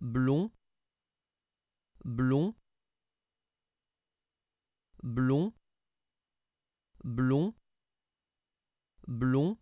blond blond blond blond blond